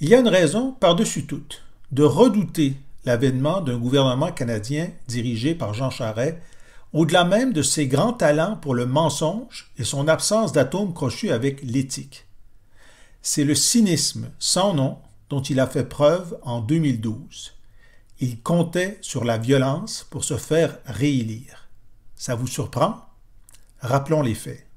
Il y a une raison, par-dessus toute, de redouter l'avènement d'un gouvernement canadien dirigé par Jean Charest, au-delà même de ses grands talents pour le mensonge et son absence d'atome crochu avec l'éthique. C'est le cynisme sans nom dont il a fait preuve en 2012. Il comptait sur la violence pour se faire réélire. Ça vous surprend Rappelons les faits.